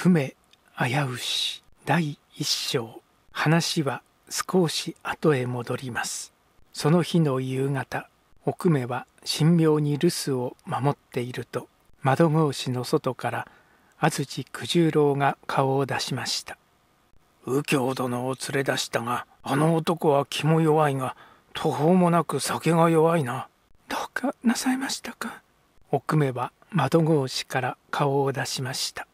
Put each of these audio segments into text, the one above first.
久米危うし第一章話は少し後へ戻りますその日の夕方お久米は神妙に留守を守っていると窓格子の外から安土九十郎が顔を出しました右京殿を連れ出したがあの男は気も弱いが途方もなく酒が弱いなどうかなさいましたかお久米は窓越しから顔を出しました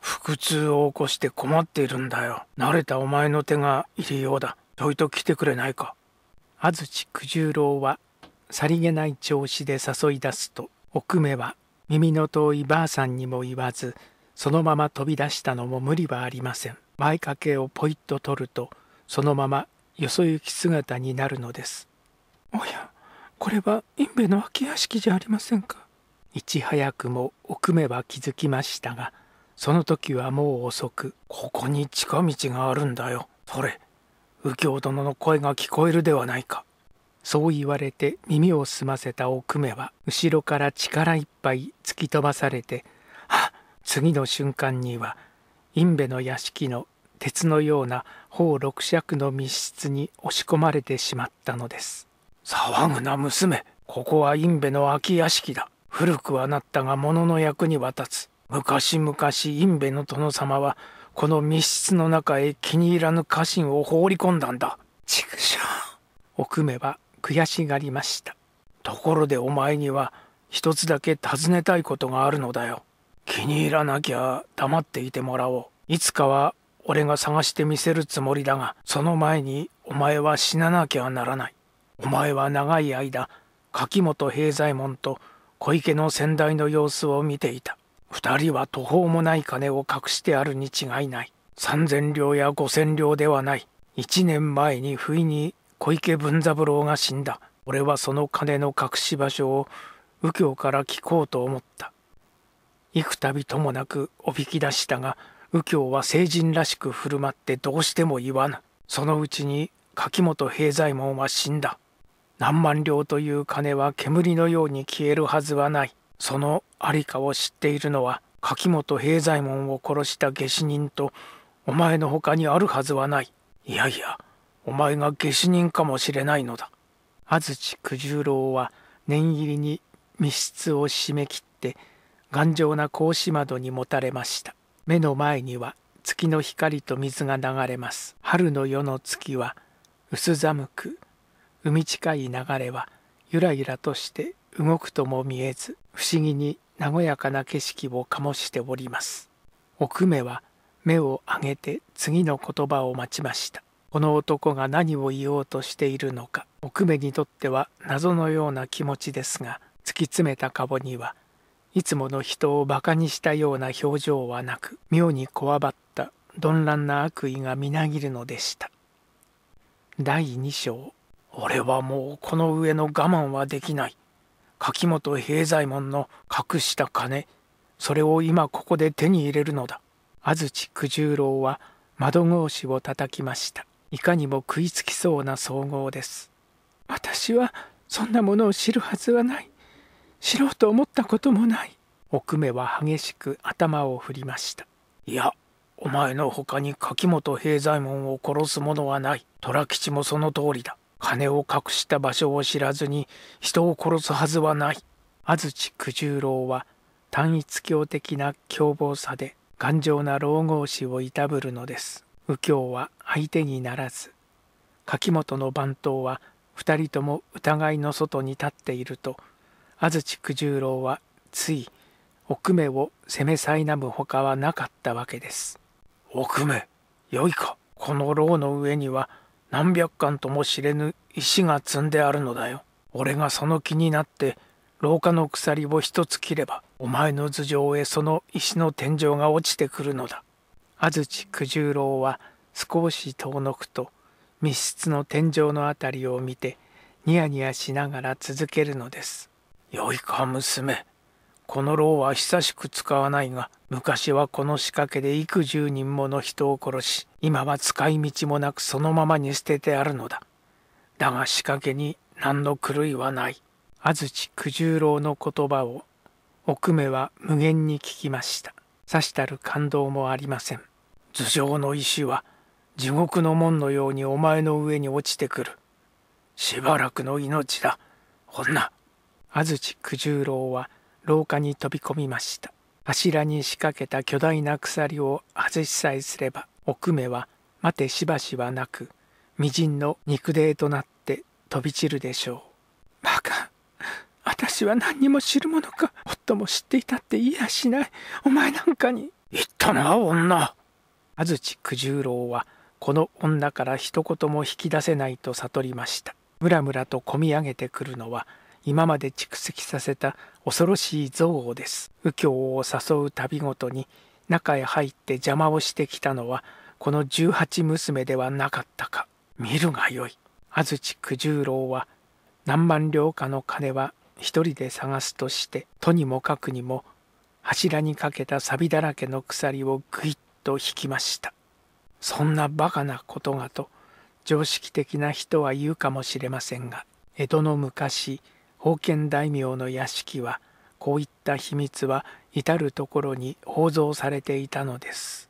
腹痛を起こして困っているんだよ慣れたお前の手がいるようだちょいと来てくれないか安土九十郎はさりげない調子で誘い出すと奥目は耳の遠いばあさんにも言わずそのまま飛び出したのも無理はありません前掛けをポイッと取るとそのままよそ行き姿になるのですおやこれは隠蔽の空き屋敷じゃありませんかいち早くも奥目は気づきましたがその時はもう遅く、ここに近道があるんだよ。それ、右京殿の声が聞こえるではないか。そう言われて耳を澄ませた奥目は、後ろから力いっぱい突き飛ばされて、は次の瞬間には、ン部の屋敷の鉄のような方六尺の密室に押し込まれてしまったのです。騒ぐな娘、ここはン部の空き屋敷だ。古くはなったが物の役には立つ。昔々インベの殿様はこの密室の中へ気に入らぬ家臣を放り込んだんだ畜生奥目は悔しがりましたところでお前には一つだけ尋ねたいことがあるのだよ気に入らなきゃ黙っていてもらおういつかは俺が探してみせるつもりだがその前にお前は死ななきゃならないお前は長い間柿本平左衛門と小池の先代の様子を見ていた二人は途方もない金を隠してあるに違いない三千両や五千両ではない一年前に不意に小池文三郎が死んだ俺はその金の隠し場所を右京から聞こうと思った幾度ともなくおびき出したが右京は成人らしく振る舞ってどうしても言わぬそのうちに柿本平左衛門は死んだ何万両という金は煙のように消えるはずはないそのありかを知っているのは柿本平左衛門を殺した下手人とお前の他にあるはずはない。いやいや、お前が下手人かもしれないのだ。安土九十郎は念入りに密室を締め切って頑丈な格子窓にもたれました。目の前には月の光と水が流れます。春の夜の月は薄寒く、海近い流れはゆらゆらとして動くとも見えず不思議に和やかな景色を醸しております奥目は目を上げて次の言葉を待ちましたこの男が何を言おうとしているのか奥目にとっては謎のような気持ちですが突き詰めたぼにはいつもの人をバカにしたような表情はなく妙にこわばった鈍乱な悪意がみなぎるのでした第2章俺はもうこの上の我慢はできない柿本平左衛門の隠した金それを今ここで手に入れるのだ安土九十郎は窓越しを叩きましたいかにも食いつきそうな総合です私はそんなものを知るはずはない知ろうと思ったこともない奥目は激しく頭を振りましたいやお前の他に柿本平左衛門を殺す者はない虎吉もその通りだ金を隠した場所を知らずに人を殺すはずはない安土九十郎は単一教的な凶暴さで頑丈な老豪士をいたぶるのです右京は相手にならず柿本の番頭は二人とも疑いの外に立っていると安土九十郎はつい奥目を責め苛むほかはなかったわけです奥目よいかこの牢の上には何百貫とも知れぬ石が積んであるのだよ。俺がその気になって廊下の鎖を一つ切ればお前の頭上へその石の天井が落ちてくるのだ。安土九十郎は少し遠のくと密室の天井の辺りを見てニヤニヤしながら続けるのです。よいか娘この牢は久しく使わないが昔はこの仕掛けで幾十人もの人を殺し今は使い道もなくそのままに捨ててあるのだだが仕掛けに何の狂いはない安土九十郎の言葉を奥目は無限に聞きましたさしたる感動もありません頭上の石は地獄の門のようにお前の上に落ちてくるしばらくの命だ女安土九十郎は廊下に飛び込みました柱に仕掛けた巨大な鎖を外しさえすれば奥目は待てしばしはなく微塵の肉泥となって飛び散るでしょうバカ私は何にも知るものか夫も知っていたって言いやしないお前なんかに言ったな女安土九十郎はこの女から一言も引き出せないと悟りましたムラムラとこみ上げてくるのは今まで蓄積させた恐ろしい憎悪です右京を誘う度ごとに中へ入って邪魔をしてきたのはこの十八娘ではなかったか見るがよい安土九十郎は何万両かの金は一人で探すとしてとにもかくにも柱にかけた錆だらけの鎖をぐいっと引きましたそんなバカなことがと常識的な人は言うかもしれませんが江戸の昔封建大名の屋敷はこういった秘密は至る所に放蔵されていたのです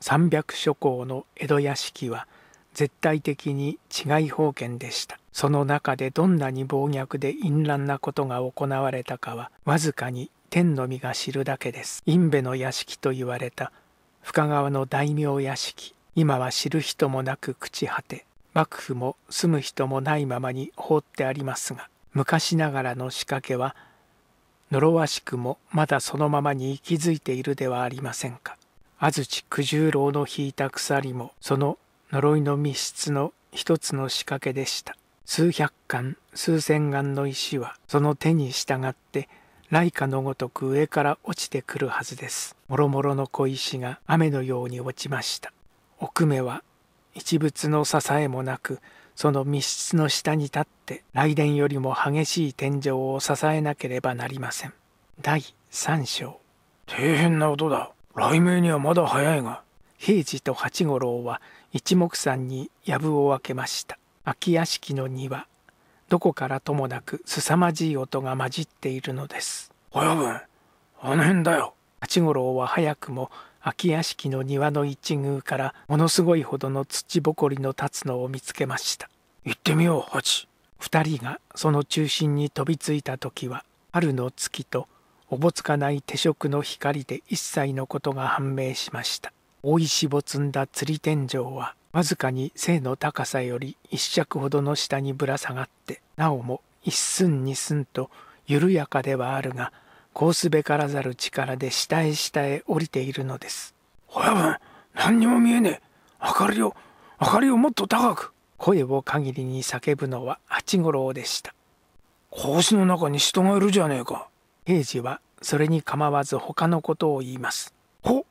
三百諸侯の江戸屋敷は絶対的に違い封建でしたその中でどんなに暴虐で淫乱なことが行われたかはわずかに天のみが知るだけです陰部の屋敷と言われた深川の大名屋敷今は知る人もなく朽ち果て幕府も住む人もないままに放ってありますが昔ながらの仕掛けは呪わしくもまだそのままに息づいているではありませんか安土九十郎の引いた鎖もその呪いの密室の一つの仕掛けでした数百貫数千貫の石はその手に従って雷下のごとく上から落ちてくるはずですもろもろの小石が雨のように落ちました奥目は一物の支えもなくその密室の下に立って雷電よりも激しい天井を支えなければなりません第3章大変な音だ雷鳴にはまだ早いが平次と八五郎は一目散に藪を開けました空き屋敷の庭どこからともなく凄まじい音が混じっているのです親分あの辺だよ八五郎は早くも空き屋敷の庭の一宮からものすごいほどの土ぼこりの立つのを見つけました行ってみようハチ二人がその中心に飛びついた時は春の月とおぼつかない手色の光で一切のことが判明しました大石を積んだ釣り天井はわずかに背の高さより一尺ほどの下にぶら下がってなおも一寸二寸と緩やかではあるがこうすべからざる力で下へ下へ降りているのです。親分、何にも見えねえ。明かりを、明かりをもっと高く。声を限りに叫ぶのは八五郎でした。格子の中に人がいるじゃねえか。平次はそれに構わず他のことを言います。ほ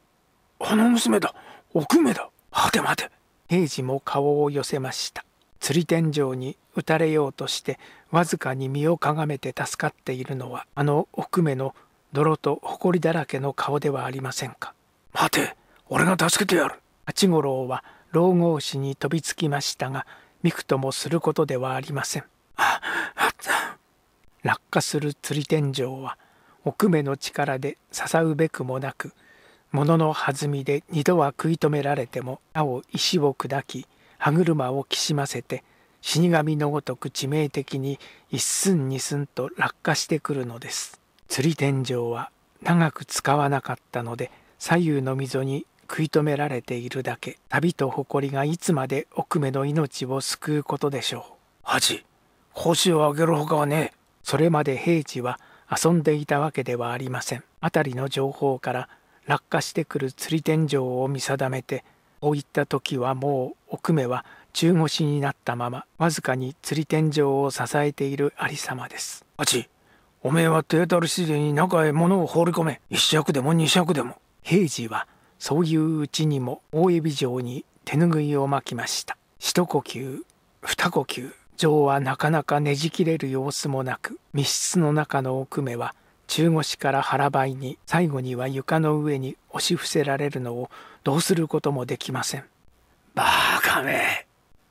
あの娘だ。奥目だ。はて待て。平次も顔を寄せました。釣り天井に打たれようとしてわずかに身をかがめて助かっているのはあの奥目の泥と埃だらけの顔ではありませんか待て俺が助けてやる八五郎は老郷氏に飛びつきましたがびくともすることではありませんああ落下する釣り天井は奥目の力で支うべくもなく物の弾みで二度は食い止められてもなお石を砕き歯車をきしませて死神のごとく致命的に一寸二寸と落下してくるのです釣り天井は長く使わなかったので左右の溝に食い止められているだけ旅と誇りがいつまで奥目の命を救うことでしょう恥報酬をあげるほかはねそれまで平治は遊んでいたわけではありません辺りの情報から落下してくる釣り天井を見定めてこういった時はもう奥目は中腰になったままわずかに釣り天井を支えている有様ですあちおめえは手当たりついに中へ物を放り込め一尺でも二尺でも平次はそういううちにも大海老城に手ぬぐいを巻きました一呼吸二呼吸城はなかなかねじ切れる様子もなく密室の中の奥目は中腰から腹ばいに最後には床の上に押し伏せられるのをどうすることもできません。バーか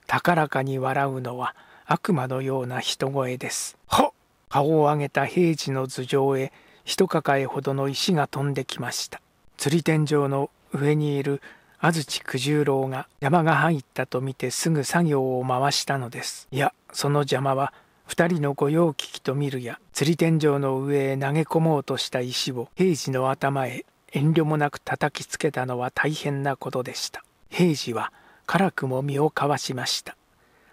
高らかに笑うのは悪魔のような人声です。は顔を上げた平次の頭上へ一抱えほどの石が飛んできました。釣り天井の上にいる安土九十郎が邪魔が入ったと見てすぐ作業を回したのです。いや、その邪魔は二人の御用聞きと見るや釣り天井の上へ投げ込もうとした石を平次の頭へ遠慮もなく叩きつけたのは大変なことでした。平次は辛くも身をかわしました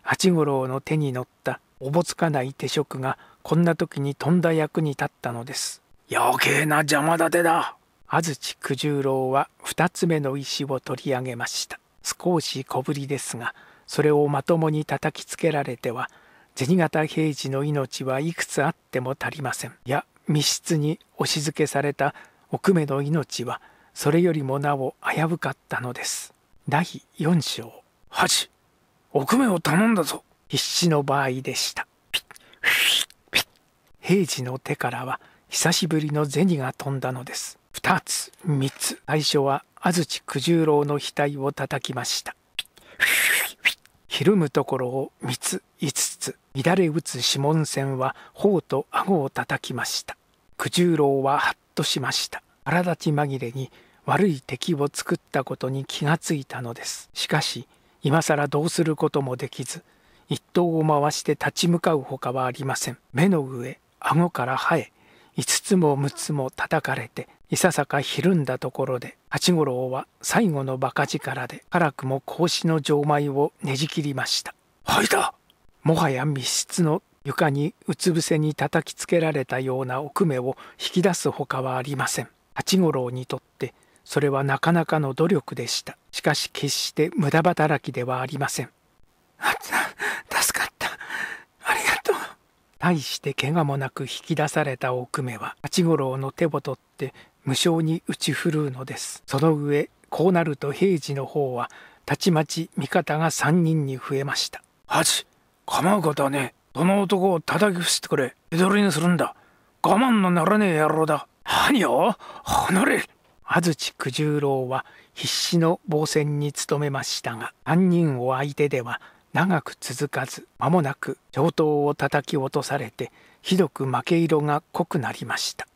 八五郎の手に乗ったおぼつかない手職がこんな時にとんだ役に立ったのです余計な邪魔立てだ安土九十郎は2つ目の石を取り上げました少し小ぶりですがそれをまともに叩きつけられては銭形平次の命はいくつあっても足りませんいや密室に押し付けされた奥目の命はそれよりもなお危うかったのです第4章8お米を頼んだぞ必死の場合でした平次の手からは久しぶりの銭が飛んだのです二つ三つ最初は安土九十郎の額を叩きましたひるむところを三つ五つ乱れ打つ指紋線は頬と顎を叩きました九十郎はハッとしました腹立ち紛れに悪い敵を作ったことに気がついたのですしかし今更どうすることもできず一刀を回して立ち向かうほかはありません目の上顎から生え5つも6つも叩かれていささかひるんだところで八五郎は最後の馬鹿力で辛くも格子の錠前をねじ切りました「はいだ!」もはや密室の床にうつ伏せに叩きつけられたような奥目を引き出すほかはありません八五郎にとってそれはなかなかの努力でしたしかし決して無駄働きではありませんあ助かったありがとう大して怪我もなく引き出された奥目は八五郎の手を取って無性に打ち振るうのですその上こうなると平次の方はたちまち味方が3人に増えました八構うことはねその男を叩き伏してくれ手取りにするんだ我慢のならねえ野郎だ何を離れ安土九十郎は必死の防戦に努めましたが3人を相手では長く続かず間もなく上等を叩き落とされてひどく負け色が濃くなりました